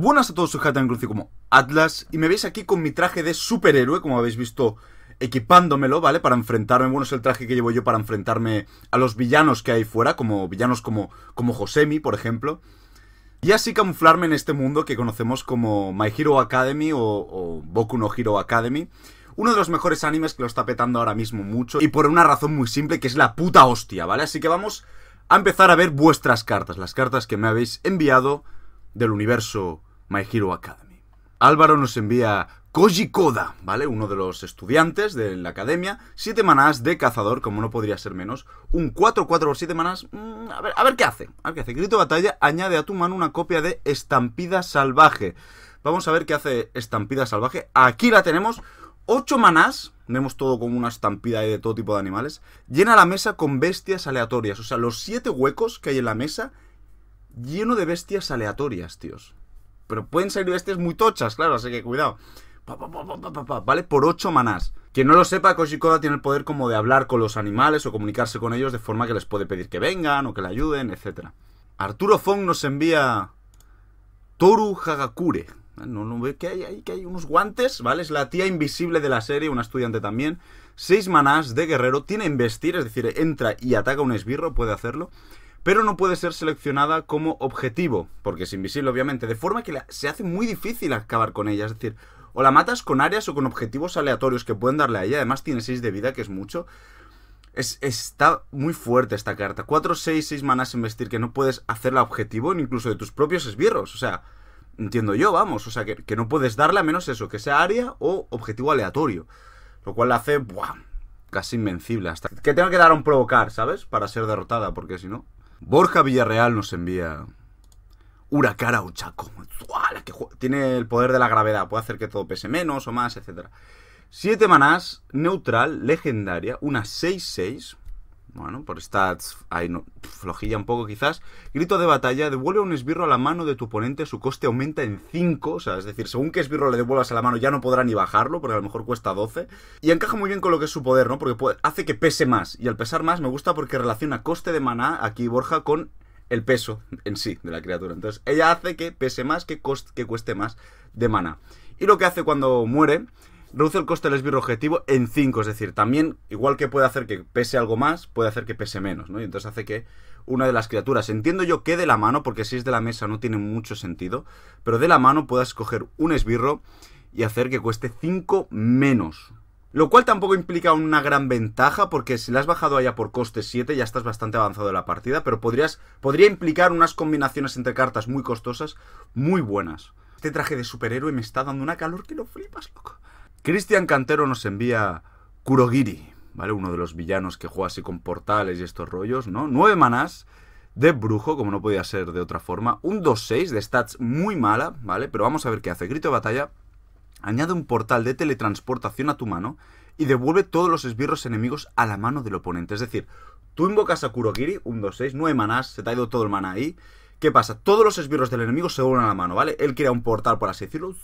Buenas a todos, soy Hatan Cruz como Atlas y me veis aquí con mi traje de superhéroe, como habéis visto, equipándomelo, ¿vale? Para enfrentarme, bueno, es el traje que llevo yo para enfrentarme a los villanos que hay fuera, como villanos como, como Josemi, por ejemplo. Y así camuflarme en este mundo que conocemos como My Hero Academy o, o Boku no Hero Academy. Uno de los mejores animes que lo está petando ahora mismo mucho y por una razón muy simple que es la puta hostia, ¿vale? Así que vamos a empezar a ver vuestras cartas, las cartas que me habéis enviado del universo My Hero Academy. Álvaro nos envía Koji Koda, ¿vale? Uno de los estudiantes de la academia. Siete manás de cazador, como no podría ser menos. Un 4, 4 por 7 manás. Mm, a, ver, a ver qué hace. A ver qué hace. Grito batalla, añade a tu mano una copia de Estampida Salvaje. Vamos a ver qué hace Estampida Salvaje. Aquí la tenemos. Ocho manás, vemos todo como una estampida de todo tipo de animales, llena la mesa con bestias aleatorias. O sea, los siete huecos que hay en la mesa, lleno de bestias aleatorias, tíos. Pero pueden salir bestias muy tochas, claro, así que cuidado. ¿Vale? Por 8 manás. Quien no lo sepa, Koshikoda tiene el poder como de hablar con los animales o comunicarse con ellos de forma que les puede pedir que vengan o que le ayuden, etc. Arturo Fong nos envía Toru Hagakure. ¿eh? No, ve que hay ahí, que hay unos guantes, ¿vale? Es la tía invisible de la serie, una estudiante también. Seis manás de guerrero, tiene investir, es decir, entra y ataca un esbirro, puede hacerlo pero no puede ser seleccionada como objetivo, porque es invisible obviamente, de forma que se hace muy difícil acabar con ella, es decir, o la matas con áreas o con objetivos aleatorios que pueden darle a ella, además tiene 6 de vida, que es mucho. Es, está muy fuerte esta carta. 4, 6, 6 manas en vestir que no puedes hacerla objetivo incluso de tus propios esbirros. O sea, entiendo yo, vamos. O sea, que, no puedes darle a menos eso, que sea área o objetivo aleatorio. Lo cual la hace, buah, casi invencible. Hasta que tenga que dar a un provocar, ¿sabes? Para ser derrotada, porque si no, Borja Villarreal nos envía Huracara o Chaco. Tiene el poder de la gravedad, puede hacer que todo pese menos o más, etc. Siete manás, neutral, legendaria, una 6-6. Bueno, por stats ahí flojilla un poco quizás. Grito de batalla, devuelve un esbirro a la mano de tu oponente, su coste aumenta en 5, o sea, es decir, según qué esbirro le devuelvas a la mano ya no podrá ni bajarlo, porque a lo mejor cuesta 12. Y encaja muy bien con lo que es su poder, ¿no? Porque hace que pese más, y al pesar más me gusta porque relaciona coste de maná aquí Borja con el peso en sí de la criatura. Entonces, ella hace que pese más, que, que cueste más de maná. Y lo que hace cuando muere Reduce el coste del esbirro objetivo en 5, es decir, también, igual que puede hacer que pese algo más, puede hacer que pese menos, ¿no? Y entonces hace que una de las criaturas, entiendo yo que de la mano, porque si es de la mesa no tiene mucho sentido, pero de la mano puedas coger un esbirro y hacer que cueste 5 menos. Lo cual tampoco implica una gran ventaja, porque si la has bajado allá por coste 7 ya estás bastante avanzado en la partida, pero podrías, podría implicar unas combinaciones entre cartas muy costosas, muy buenas. Este traje de superhéroe me está dando una calor que lo flipas, loco. Cristian Cantero nos envía Kurogiri, ¿vale? Uno de los villanos que juega así con portales y estos rollos, ¿no? Nueve manás de brujo, como no podía ser de otra forma. Un 2-6 de stats muy mala, ¿vale? Pero vamos a ver qué hace. Grito de batalla. Añade un portal de teletransportación a tu mano y devuelve todos los esbirros enemigos a la mano del oponente. Es decir, tú invocas a Kurogiri, un 2-6, nueve manás, se te ha ido todo el mana ahí. ¿Qué pasa? Todos los esbirros del enemigo se vuelven a la mano, ¿vale? Él crea un portal, por así decirlo.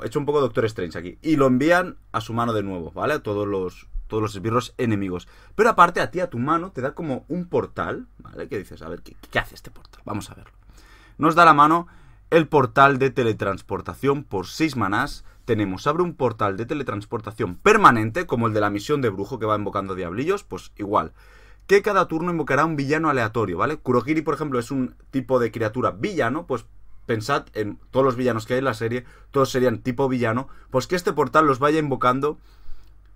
He hecho un poco Doctor Strange aquí. Y lo envían a su mano de nuevo, ¿vale? A todos los, todos los esbirros enemigos. Pero aparte, a ti, a tu mano, te da como un portal, ¿vale? Que dices, a ver, ¿qué, hace este portal? Vamos a verlo. Nos da la mano el portal de teletransportación por 6 manás. Tenemos, abre un portal de teletransportación permanente, como el de la misión de brujo que va invocando diablillos, pues igual. Que cada turno invocará un villano aleatorio, ¿vale? Kurogiri, por ejemplo, es un tipo de criatura villano, pues pensad en todos los villanos que hay en la serie, todos serían tipo villano, pues que este portal los vaya invocando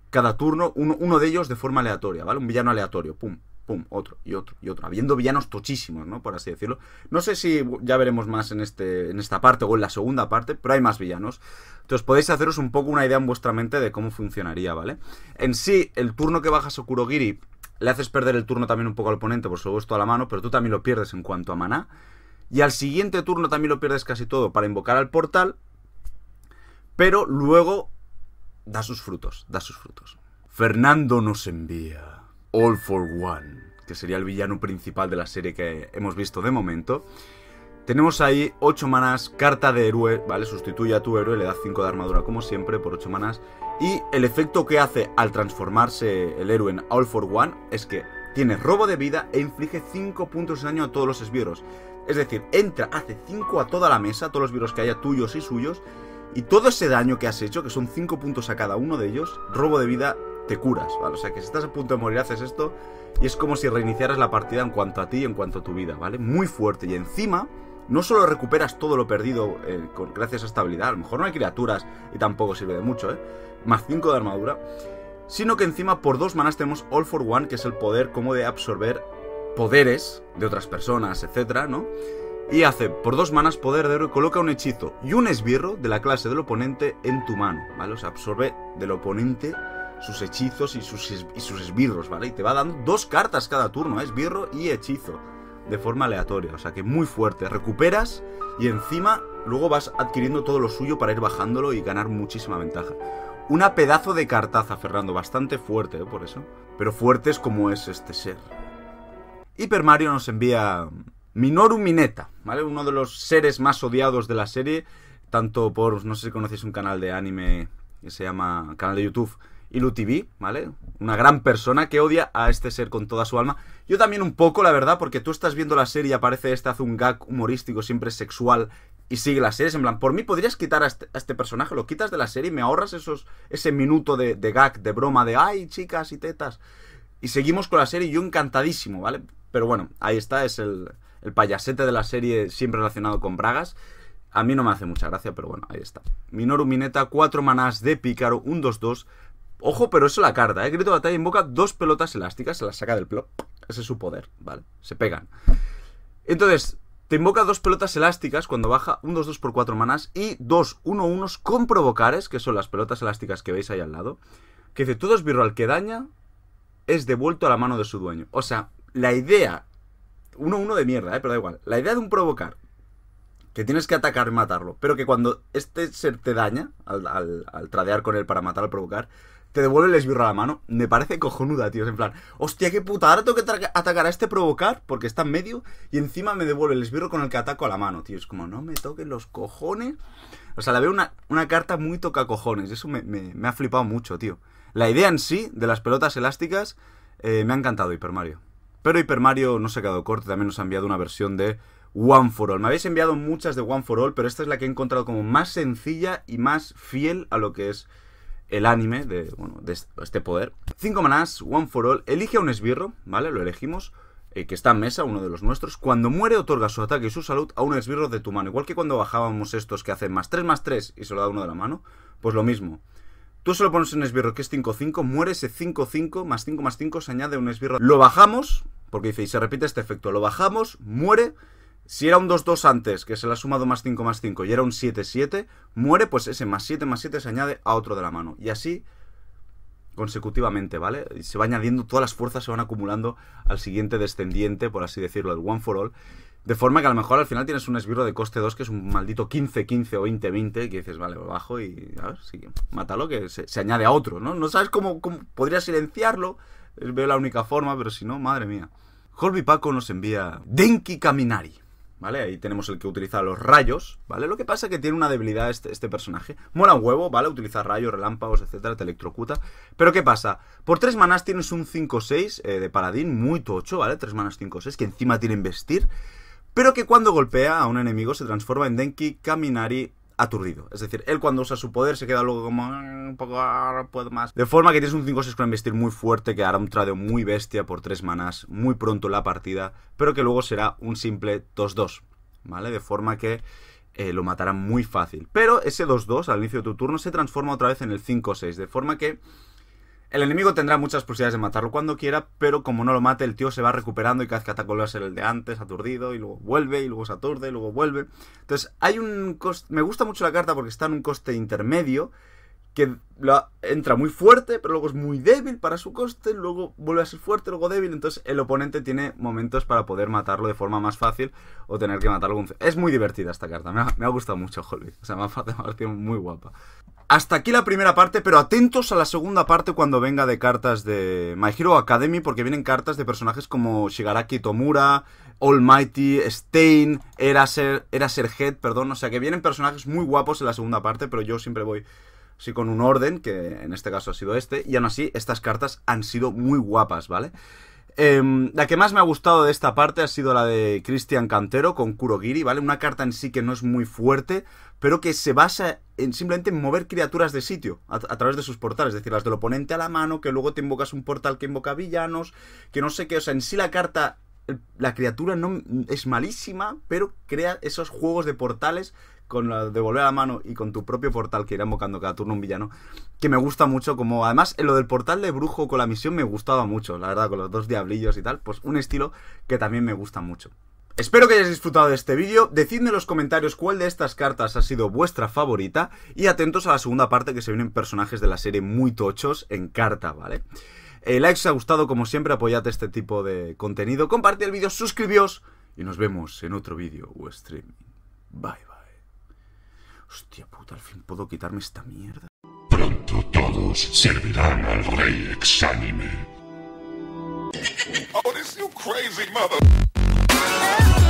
cada turno uno, de ellos de forma aleatoria, ¿vale? Un villano aleatorio, pum, pum, otro y otro y otro, habiendo villanos tochísimos, ¿no? Por así decirlo. No sé si ya veremos más en, este, en esta parte o en la segunda parte, pero hay más villanos. Entonces podéis haceros un poco una idea en vuestra mente de cómo funcionaría, ¿vale? En sí, el turno que bajas a Kurogiri le haces perder el turno también un poco al oponente, por supuesto, a la mano, pero tú también lo pierdes en cuanto a maná y al siguiente turno también lo pierdes casi todo para invocar al portal, pero luego da sus frutos, da sus frutos. Fernando nos envía All for One, que sería el villano principal de la serie que hemos visto de momento. Tenemos ahí 8 manas, carta de héroe, ¿vale? Sustituye a tu héroe, le da 5 de armadura como siempre por 8 manas. Y el efecto que hace al transformarse el héroe en All for One es que tiene robo de vida e inflige 5 puntos de daño a todos los esbirros. Es decir, entra, hace 5 a toda la mesa, todos los virus que haya tuyos y suyos, y todo ese daño que has hecho, que son 5 puntos a cada uno de ellos, robo de vida, te curas, O sea que si estás a punto de morir, haces esto, y es como si reiniciaras la partida en cuanto a ti y en cuanto a tu vida, ¿vale? Muy fuerte, y encima... No solo recuperas todo lo perdido eh, con, gracias a esta habilidad, a lo mejor no hay criaturas y tampoco sirve de mucho, ¿eh? Más 5 de armadura, sino que encima por dos manas tenemos All for One, que es el poder como de absorber poderes de otras personas, etcétera, ¿no? Y hace por dos manas poder de y coloca un hechizo y un esbirro de la clase del oponente en tu mano, ¿vale? O sea, absorbe del oponente sus hechizos y sus, esbirros, ¿vale? Y te va dando dos cartas cada turno, ¿eh? esbirro y hechizo, de forma aleatoria, o sea que muy fuerte. Recuperas y encima luego vas adquiriendo todo lo suyo para ir bajándolo y ganar muchísima ventaja. Una pedazo de cartaza, Fernando, bastante fuerte, ¿eh? por eso. Pero fuertes como es este ser. Hyper Mario nos envía Minoru Mineta, ¿vale? Uno de los seres más odiados de la serie, tanto por, no sé si conocéis un canal de anime que se llama, canal de YouTube, IluTV, ¿vale? Una gran persona que odia a este ser con toda su alma. Yo también un poco, la verdad, porque tú estás viendo la serie y aparece este, hace un gag humorístico, siempre sexual, y sigue la serie. En plan, por mí podrías quitar este, a este, personaje, lo quitas de la serie y me ahorras esos, ese minuto de, de gag, de broma, de ay, chicas y tetas. Y seguimos con la serie, yo encantadísimo, ¿vale? Pero bueno, ahí está, es el, payasete de la serie siempre relacionado con Bragas. A mí no me hace mucha gracia, pero bueno, ahí está. Minoru Mineta, 4 manás de Pícaro, un 2-2. Ojo, pero eso la carta, ¿eh? Grito de batalla invoca dos pelotas elásticas, se las saca del plop. Ese es su poder, ¿vale? Se pegan. Entonces, te invoca dos pelotas elásticas cuando baja un 2-2 por 4 manás y dos 1 1 con provocares, que son las pelotas elásticas que veis ahí al lado. Que dice, todo es al que daña es devuelto a la mano de su dueño. O sea, la idea, uno uno de mierda, ¿eh? pero da igual, la idea de un provocar, que tienes que atacar y matarlo, pero que cuando este ser te daña, al, tradear con él para matar al provocar, te devuelve el esbirro a la mano, me parece cojonuda, tío, es en plan, hostia, qué puta, ahora tengo que atacar a este provocar, porque está en medio, y encima me devuelve el esbirro con el que ataco a la mano, tío, es como, no me toquen los cojones, o sea, la veo una, carta muy toca cojones, eso me, ha flipado mucho, tío. La idea en sí de las pelotas elásticas eh, me ha encantado, Hiper Mario. Pero Hyper Mario no se ha quedado corto, también nos ha enviado una versión de One for All. Me habéis enviado muchas de One for All, pero esta es la que he encontrado como más sencilla y más fiel a lo que es el anime de, bueno, de este poder. Cinco manás, One for All. Elige a un esbirro, ¿vale? Lo elegimos eh, que está en mesa, uno de los nuestros, cuando muere otorga su ataque y su salud a un esbirro de tu mano. Igual que cuando bajábamos estos que hacen más 3 más 3 y se lo da uno de la mano, pues lo mismo. Tú solo pones un esbirro que es 5-5, muere ese 5-5, más 5 más 5 se añade un esbirro. Lo bajamos, porque dice, y se repite este efecto, lo bajamos, muere. Si era un 2-2 antes, que se le ha sumado más 5 más 5, y era un 7-7, muere, pues ese más 7 más 7 se añade a otro de la mano. Y así consecutivamente, ¿vale? Y se va añadiendo, todas las fuerzas se van acumulando al siguiente descendiente, por así decirlo, el One for All. De forma que a lo mejor al final tienes un esbirro de coste 2 que es un maldito 15, 15 o 20, 20 que dices, vale, bajo y mátalo, que se, añade a otro, ¿no? No sabes cómo, podría silenciarlo, veo la única forma, pero si no, madre mía. Holby Paco nos envía Denki Kaminari, ¿vale? Ahí tenemos el que utiliza los rayos, ¿vale? Lo que pasa es que tiene una debilidad este, este personaje. Mola un huevo, ¿vale? Utiliza rayos, relámpagos, etcétera, te electrocuta. Pero ¿qué pasa? Por tres manas tienes un 5-6 eh, de paladín muy tocho, ¿vale? tres manas 5-6, que encima tiene vestir pero que cuando golpea a un enemigo se transforma en Denki Kaminari aturdido. Es decir, él cuando usa su poder se queda luego como mm, un poco puedo más. De forma que tienes un 5-6 con vestir muy fuerte que hará un tradeo muy bestia por 3 manás muy pronto en la partida, pero que luego será un simple 2-2, ¿vale? De forma que eh, lo matará muy fácil. Pero ese 2-2 al inicio de tu turno se transforma otra vez en el 5-6, de forma que el enemigo tendrá muchas posibilidades de matarlo cuando quiera, pero como no lo mate, el tío se va recuperando y cada vez que ataca a ser el de antes, aturdido, y luego vuelve, y luego se aturde, y luego vuelve. Entonces, hay un coste. Me gusta mucho la carta porque está en un coste intermedio que la, entra muy fuerte, pero luego es muy débil para su coste, luego vuelve a ser fuerte, luego débil, entonces el oponente tiene momentos para poder matarlo de forma más fácil o tener que matar algún Es muy divertida esta carta, me ha, gustado mucho, Holly. O sea, me ha, muy guapa. Hasta aquí la primera parte, pero atentos a la segunda parte cuando venga de cartas de My Hero Academy, porque vienen cartas de personajes como Shigaraki Tomura, Almighty, Stain, Eraser, head perdón, o sea que vienen personajes muy guapos en la segunda parte, pero yo siempre voy sí con un orden, que en este caso ha sido este, y aún así estas cartas han sido muy guapas, ¿vale? Em, la que más me ha gustado de esta parte ha sido la de Cristian Cantero con Kurogiri, ¿vale? Una carta en sí que no es muy fuerte, pero que se basa en simplemente mover criaturas de sitio a, través de sus portales, es decir, las del oponente a la mano, que luego te invocas un portal que invoca villanos, que no sé qué, o sea, en sí la carta, la criatura no es malísima, pero crea esos juegos de portales con la de volver a la mano y con tu propio portal que irá invocando cada turno un villano, que me gusta mucho como además en lo del portal de brujo con la misión me gustaba mucho, la verdad, con los dos diablillos y tal, pues un estilo que también me gusta mucho. Espero que hayáis disfrutado de este vídeo, decidme en los comentarios cuál de estas cartas ha sido vuestra favorita y atentos a la segunda parte que se vienen personajes de la serie muy tochos en carta, ¿vale? El eh, like si os ha gustado, como siempre apoyad este tipo de contenido, compartid el vídeo, suscribíos y nos vemos en otro vídeo o streaming. Bye. Hostia puta, al fin puedo quitarme esta mierda. Pronto todos servirán al rey exánime. oh, this crazy mother...